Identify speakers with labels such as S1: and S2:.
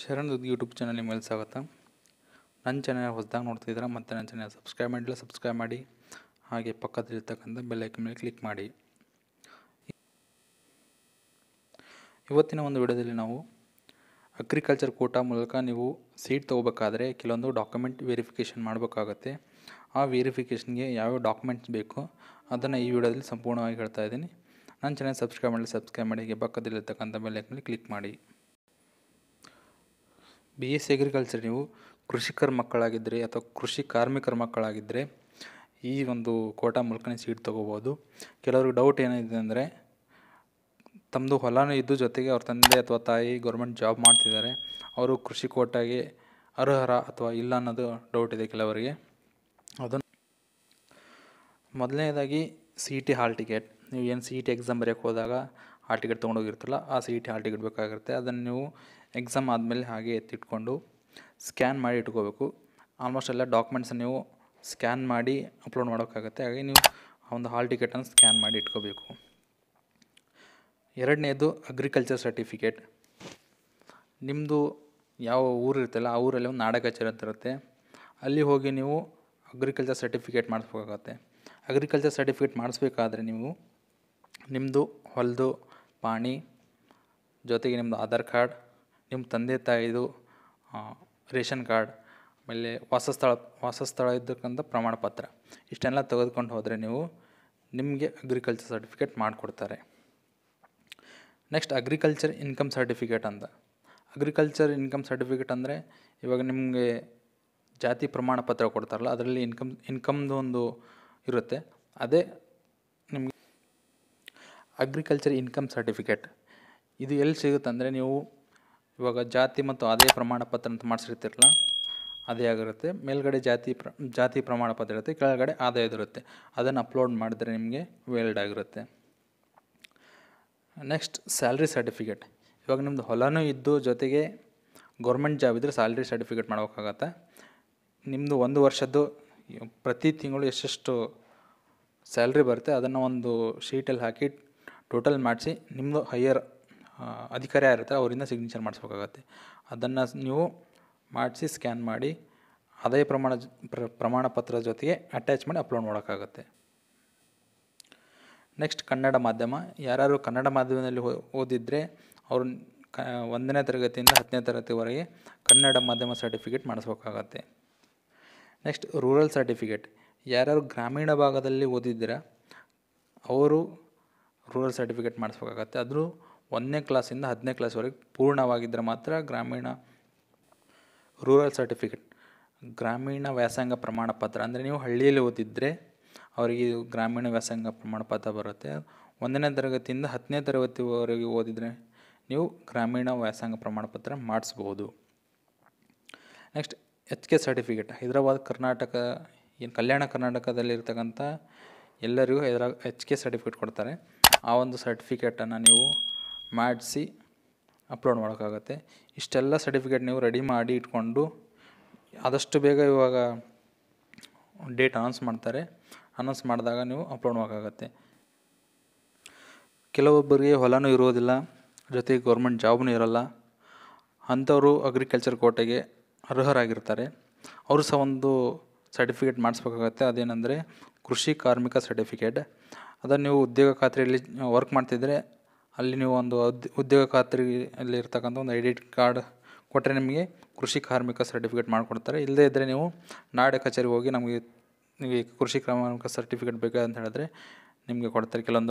S1: Sharan ದುದ್ದು YouTube channel ನಿಮ್ಮಲ್ಲಿ ಸ್ವಾಗತ ನನ್ನ ಚಾನಲ್ ಹೊಸದಾಗಿ ನೋಡ್ತಿದ್ದೀರ ಮತ್ತು ನನ್ನ ಚಾನಲ್ ಸಬ್ಸ್ಕ್ರೈಬ್ ಮಾಡಿಲ್ಲ ಸಬ್ಸ್ಕ್ರೈಬ್ ಮಾಡಿ ಹಾಗೆ ಪಕ್ಕದಲ್ಲಿರ್ತಕ್ಕಂಥ ಬೆಲ್ಲೈಕನ್ ಮೇಲೆ ಕ್ಲಿಕ್ ಮಾಡಿ ಇವತ್ತಿನ ಒಂದು ವಿಡಿಯೋದಲ್ಲಿ ನಾವು ಅಗ್ರಿಕಲ್ಚರ್ ಕೋಟಾ ಮೂಲಕ ನೀವು ಸೀಟ್ ತೊಗೋಬೇಕಾದ್ರೆ ಕೆಲವೊಂದು ಡಾಕ್ಯುಮೆಂಟ್ ವೆರಿಫಿಕೇಷನ್ ಮಾಡಬೇಕಾಗತ್ತೆ ಆ ವೆರಿಫಿಕೇಷನ್ಗೆ ಯಾವ್ಯಾವ ಡಾಕ್ಯುಮೆಂಟ್ಸ್ ಬೇಕು ಅದನ್ನು ಈ ವಿಡಿಯೋದಲ್ಲಿ ಸಂಪೂರ್ಣವಾಗಿ ಹೇಳ್ತಾ ಇದ್ದೀನಿ ನನ್ನ ಚಾನಲ್ ಸಬ್ಸ್ಕ್ರೈಬ್ ಮಾಡಲಿ ಸಬ್ಸ್ಕ್ರೈಬ್ ಮಾಡಿ ಪಕ್ಕದಲ್ಲಿರ್ತಕ್ಕಂಥ ಬೆಲ್ಲೈಕ್ ಮೇಲೆ ಕ್ಲಿಕ್ ಮಾಡಿ ಬಿ ಎಸ್ ಸಿ ಅಗ್ರಿಕಲ್ಚರ್ ನೀವು ಕೃಷಿಕರ ಮಕ್ಕಳಾಗಿದ್ದರೆ ಅಥವಾ ಕೃಷಿ ಕಾರ್ಮಿಕರ ಮಕ್ಕಳಾಗಿದ್ದರೆ ಈ ಒಂದು ಕೋಟಾ ಮೂಲಕನೇ ಸೀಟ್ ತೊಗೋಬೋದು ಕೆಲವ್ರಿಗೆ ಡೌಟ್ ಏನಿದೆ ಅಂದರೆ ತಮ್ಮದು ಹೊಲನೂ ಇದ್ದು ಜೊತೆಗೆ ಅವ್ರ ತಂದೆ ಅಥವಾ ತಾಯಿ ಗೌರ್ಮೆಂಟ್ ಜಾಬ್ ಮಾಡ್ತಿದ್ದಾರೆ ಅವರು ಕೃಷಿ ಕೋಟಾಗೆ ಅರ್ಹರ ಅಥವಾ ಇಲ್ಲ ಅನ್ನೋದು ಡೌಟ್ ಇದೆ ಕೆಲವರಿಗೆ ಅದನ್ನು ಮೊದಲನೇದಾಗಿ C E T hall ticket ನೀವು ಏನು C E e T exam ಬರೆಯೋಕ್ಕೆ ಹೋದಾಗ ಹಾಲ್ ಟಿಕೆಟ್ ತೊಗೊಂಡೋಗಿರ್ತಲ್ಲ ಆ ಸೀಟ್ ಹಾಲ್ ಟಿಕೆಟ್ ಬೇಕಾಗಿರುತ್ತೆ ಅದನ್ನು ನೀವು ಎಕ್ಸಾಮ್ ಆದಮೇಲೆ ಹಾಗೆ ಎತ್ತಿಟ್ಕೊಂಡು ಸ್ಕ್ಯಾನ್ ಮಾಡಿ ಇಟ್ಕೋಬೇಕು ಆಲ್ಮೋಸ್ಟ್ ಎಲ್ಲ ಡಾಕ್ಯುಮೆಂಟ್ಸ್ ನೀವು ಸ್ಕ್ಯಾನ್ ಮಾಡಿ ಅಪ್ಲೋಡ್ ಮಾಡೋಕ್ಕಾಗುತ್ತೆ ಹಾಗೆ ನೀವು ಒಂದು ಹಾಲ್ ಟಿಕೆಟನ್ನು ಸ್ಕ್ಯಾನ್ ಮಾಡಿ ಇಟ್ಕೋಬೇಕು ಎರಡನೇದು ಅಗ್ರಿಕಲ್ಚರ್ ಸರ್ಟಿಫಿಕೇಟ್ ನಿಮ್ಮದು ಯಾವ ಊರಿರ್ತಲ್ಲ ಆ ಊರಲ್ಲಿ ಒಂದು ನಾಡ ಕಚೇರಿ ಅಂತ ಇರುತ್ತೆ ಅಲ್ಲಿ ಹೋಗಿ ನೀವು ಅಗ್ರಿಕಲ್ಚರ್ ಸರ್ಟಿಫಿಕೇಟ್ ಮಾಡಿಸ್ಬೇಕಾಗತ್ತೆ ಅಗ್ರಿಕಲ್ಚರ್ ಸರ್ಟಿಫಿಕೇಟ್ ಮಾಡಿಸ್ಬೇಕಾದ್ರೆ ನೀವು ನಿಮ್ಮದು ಹೊಲದು ಪಾಣಿ ಜೊತೆಗೆ ನಿಮ್ಮದು ಆಧಾರ್ ಕಾರ್ಡ್ ನಿಮ್ಮ ತಂದೆ ತಾಯಿದು ರೇಷನ್ ಕಾರ್ಡ್ ಆಮೇಲೆ ವಾಸಸ್ಥಳ ವಾಸಸ್ಥಳ ಇದ್ದಕ್ಕಂಥ ಪ್ರಮಾಣ ಪತ್ರ ಇಷ್ಟೆಲ್ಲ ತೆಗೆದುಕೊಂಡು ಹೋದರೆ ನೀವು ನಿಮಗೆ ಅಗ್ರಿಕಲ್ಚರ್ ಸರ್ಟಿಫಿಕೇಟ್ ಮಾಡಿಕೊಡ್ತಾರೆ ನೆಕ್ಸ್ಟ್ ಅಗ್ರಿಕಲ್ಚರ್ ಇನ್ಕಮ್ ಸರ್ಟಿಫಿಕೇಟ್ ಅಂತ ಅಗ್ರಿಕಲ್ಚರ್ ಇನ್ಕಮ್ ಸರ್ಟಿಫಿಕೇಟ್ ಅಂದರೆ ಇವಾಗ ನಿಮಗೆ ಜಾತಿ ಪ್ರಮಾಣ ಪತ್ರ ಕೊಡ್ತಾರಲ್ಲ ಅದರಲ್ಲಿ ಇನ್ಕಮ್ ಇನ್ಕಮ್ದು ಒಂದು ಇರುತ್ತೆ ಅದೇ ಅಗ್ರಿಕಲ್ಚರ್ ಇನ್ಕಮ್ ಸರ್ಟಿಫಿಕೇಟ್ ಇದು ಎಲ್ಲಿ ಸಿಗುತ್ತಂದರೆ ನೀವು ಇವಾಗ ಜಾತಿ ಮತ್ತು ಆದಾಯ ಪ್ರಮಾಣ ಪತ್ರ ಅಂತ ಮಾಡಿಸಿರ್ತಿರಲ್ಲ ಅದೇ ಆಗಿರುತ್ತೆ ಮೇಲ್ಗಡೆ ಜಾತಿ ಪ್ರ ಜಾತಿ ಪ್ರಮಾಣ ಪತ್ರ ಇರುತ್ತೆ ಕೆಳಗಡೆ ಇರುತ್ತೆ ಅದನ್ನು ಅಪ್ಲೋಡ್ ಮಾಡಿದ್ರೆ ನಿಮಗೆ ವೇಲ್ಡ್ ಆಗಿರುತ್ತೆ ನೆಕ್ಸ್ಟ್ ಸ್ಯಾಲ್ರಿ ಸರ್ಟಿಫಿಕೇಟ್ ಇವಾಗ ನಿಮ್ಮದು ಹೊಲನೂ ಇದ್ದು ಜೊತೆಗೆ ಗೌರ್ಮೆಂಟ್ ಜಾಬ್ ಇದ್ದರೆ ಸ್ಯಾಲ್ರಿ ಸರ್ಟಿಫಿಕೇಟ್ ಮಾಡಬೇಕಾಗತ್ತೆ ನಿಮ್ಮದು ಒಂದು ವರ್ಷದ್ದು ಪ್ರತಿ ತಿಂಗಳು ಎಷ್ಟೆಷ್ಟು ಸ್ಯಾಲ್ರಿ ಬರುತ್ತೆ ಅದನ್ನು ಒಂದು ಶೀಟಲ್ಲಿ ಹಾಕಿ ಟೋಟಲ್ ಮಾಡಿಸಿ ನಿಮ್ಮದು ಹೈಯರ್ ಅಧಿಕಾರಿ ಯಾರಿರ್ತಾರೆ ಅವರಿಂದ ಸಿಗ್ನೇಚರ್ ಮಾಡಿಸ್ಬೇಕಾಗತ್ತೆ ಅದನ್ನು ನೀವು ಮಾಡಿಸಿ ಸ್ಕ್ಯಾನ್ ಮಾಡಿ ಅದೇ ಪ್ರಮಾಣ ಪ್ರ ಪ್ರಮಾಣ ಪತ್ರದ ಜೊತೆಗೆ ಅಟ್ಯಾಚ್ ಮಾಡಿ ಅಪ್ಲೋಡ್ ಮಾಡೋಕ್ಕಾಗತ್ತೆ ನೆಕ್ಸ್ಟ್ ಕನ್ನಡ ಮಾಧ್ಯಮ ಯಾರು ಕನ್ನಡ ಮಾಧ್ಯಮದಲ್ಲಿ ಓದಿದರೆ ಅವರು ಕ ಒಂದನೇ ತರಗತಿಯಿಂದ ಹತ್ತನೇ ತರಗತಿವರೆಗೆ ಕನ್ನಡ ಮಾಧ್ಯಮ ಸರ್ಟಿಫಿಕೇಟ್ ಮಾಡಿಸ್ಬೇಕಾಗತ್ತೆ ನೆಕ್ಸ್ಟ್ ರೂರಲ್ ಸರ್ಟಿಫಿಕೇಟ್ ಯಾರ್ಯಾರು ಗ್ರಾಮೀಣ ಭಾಗದಲ್ಲಿ ಓದಿದ್ದೀರ ಅವರು ರೂರಲ್ ಸರ್ಟಿಫಿಕೇಟ್ ಮಾಡಿಸ್ಬೇಕಾಗತ್ತೆ ಆದರೂ ಒಂದನೇ ಕ್ಲಾಸಿಂದ ಹದಿನೇ ಕ್ಲಾಸ್ವರೆಗೆ ಪೂರ್ಣವಾಗಿದ್ದರೆ ಮಾತ್ರ ಗ್ರಾಮೀಣ ರೂರಲ್ ಸರ್ಟಿಫಿಕೇಟ್ ಗ್ರಾಮೀಣ ವ್ಯಾಸಂಗ ಪ್ರಮಾಣ ಪತ್ರ ಅಂದರೆ ನೀವು ಹಳ್ಳಿಯಲ್ಲಿ ಓದಿದ್ದರೆ ಅವರಿಗೆ ಗ್ರಾಮೀಣ ವ್ಯಾಸಂಗ ಪ್ರಮಾಣ ಪತ್ರ ಬರುತ್ತೆ ಒಂದನೇ ತರಗತಿಯಿಂದ ಹತ್ತನೇ ತರಗತಿವರೆಗೆ ಓದಿದರೆ ನೀವು ಗ್ರಾಮೀಣ ವ್ಯಾಸಂಗ ಪ್ರಮಾಣ ಪತ್ರ ಮಾಡಿಸ್ಬೋದು next H K certificate Hyderabad Karnataka ಏನು ಕಲ್ಯಾಣ ಕರ್ನಾಟಕದಲ್ಲಿರ್ತಕ್ಕಂಥ ಎಲ್ಲರಿಗೂ ಹೈದರಾ ಎಚ್ ಕೆ ಸರ್ಟಿಫಿಕೇಟ್ ಕೊಡ್ತಾರೆ ಆ ಒಂದು ಸರ್ಟಿಫಿಕೇಟನ್ನು ನೀವು ಮಾಡಿಸಿ ಅಪ್ಲೋಡ್ ಮಾಡೋಕ್ಕಾಗತ್ತೆ ಇಷ್ಟೆಲ್ಲ ಸರ್ಟಿಫಿಕೇಟ್ ನೀವು ರೆಡಿ ಮಾಡಿ ಇಟ್ಕೊಂಡು ಆದಷ್ಟು ಬೇಗ ಇವಾಗ ಡೇಟ್ ಅನೌನ್ಸ್ ಮಾಡ್ತಾರೆ ಅನೌನ್ಸ್ ಮಾಡಿದಾಗ ನೀವು ಅಪ್ಲೋಡ್ ಮಾಡೋಕ್ಕಾಗತ್ತೆ ಕೆಲವೊಬ್ಬರಿಗೆ ಹೊಲನೂ ಇರೋದಿಲ್ಲ ಜೊತೆಗೆ ಗೌರ್ಮೆಂಟ್ ಜಾಬ್ನೂ ಇರೋಲ್ಲ ಅಂಥವರು ಅಗ್ರಿಕಲ್ಚರ್ ಕೋಟೆಗೆ ಅರ್ಹರಾಗಿರ್ತಾರೆ ಅವರು ಸಹ ಒಂದು ಸರ್ಟಿಫಿಕೇಟ್ ಮಾಡಿಸ್ಬೇಕಾಗತ್ತೆ ಅದೇನೆಂದರೆ ಕೃಷಿ ಕಾರ್ಮಿಕ ಸರ್ಟಿಫಿಕೇಟ್ ಅದನ್ನು ನೀವು ಉದ್ಯೋಗ ಖಾತ್ರಿಯಲ್ಲಿ ವರ್ಕ್ ಮಾಡ್ತಿದ್ದರೆ ಅಲ್ಲಿ ನೀವು ಒಂದು ಉದ್ಯೋಗ ಖಾತ್ರಿಯಲ್ಲಿ ಇರ್ತಕ್ಕಂಥ ಒಂದು ಡಿ ಕಾರ್ಡ್ ಕೊಟ್ಟರೆ ನಿಮಗೆ ಕೃಷಿ ಕಾರ್ಮಿಕ ಸರ್ಟಿಫಿಕೇಟ್ ಮಾಡಿಕೊಡ್ತಾರೆ ಇಲ್ಲದೇ ಇದ್ದರೆ ನೀವು ನಾಡ ಕಚೇರಿಗೆ ಹೋಗಿ ನಮಗೆ ನಿಮಗೆ ಕೃಷಿ ಕಾರ್ಮಿಕ ಸರ್ಟಿಫಿಕೇಟ್ ಬೇಕಾ ಅಂತ ಹೇಳಿದ್ರೆ ನಿಮಗೆ ಕೊಡ್ತಾರೆ ಕೆಲವೊಂದು